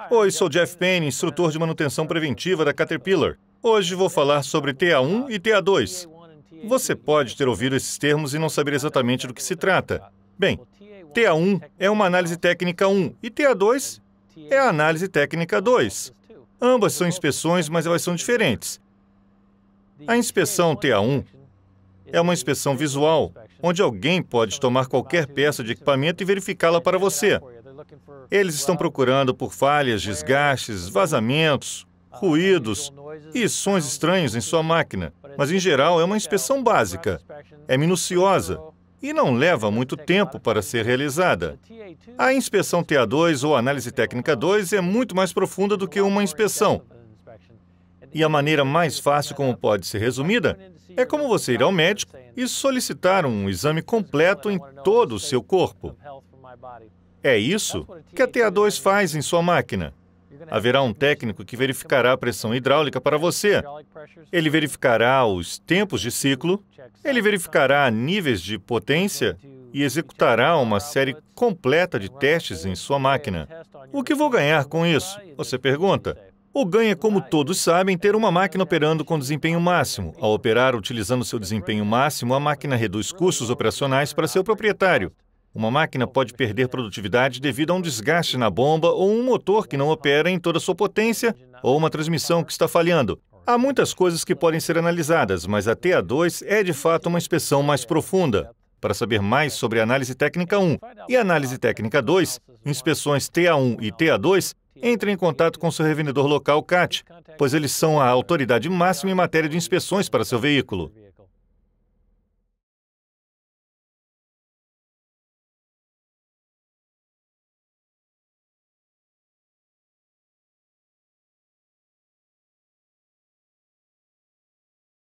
Ah, é, Oi, sou Jeff Payne, né? instrutor de manutenção preventiva da Caterpillar. Hoje vou falar sobre TA1 e TA2. Você pode ter ouvido esses termos e não saber exatamente do que se trata. Bem, TA1 é uma análise técnica 1 e TA2 é a análise técnica 2. Ambas são inspeções, mas elas são diferentes. A inspeção TA1 é uma inspeção visual, onde alguém pode tomar qualquer peça de equipamento e verificá-la para você. Eles estão procurando por falhas, desgastes, vazamentos, uh, ruídos e sons estranhos em sua máquina, mas em geral é uma inspeção básica, é minuciosa e não leva muito tempo para ser realizada. A inspeção TA2 ou análise técnica 2 é muito mais profunda do que uma inspeção. E a maneira mais fácil como pode ser resumida é como você ir ao médico e solicitar um exame completo em todo o seu corpo. É isso que a TA2 faz em sua máquina. Haverá um técnico que verificará a pressão hidráulica para você. Ele verificará os tempos de ciclo, ele verificará níveis de potência e executará uma série completa de testes em sua máquina. O que vou ganhar com isso? Você pergunta. O ganho é, como todos sabem, ter uma máquina operando com desempenho máximo. Ao operar utilizando seu desempenho máximo, a máquina reduz custos operacionais para seu proprietário. Uma máquina pode perder produtividade devido a um desgaste na bomba ou um motor que não opera em toda a sua potência ou uma transmissão que está falhando. Há muitas coisas que podem ser analisadas, mas a TA2 é de fato uma inspeção mais profunda. Para saber mais sobre análise técnica 1 e análise técnica 2, inspeções TA1 e TA2, entre em contato com seu revendedor local CAT, pois eles são a autoridade máxima em matéria de inspeções para seu veículo.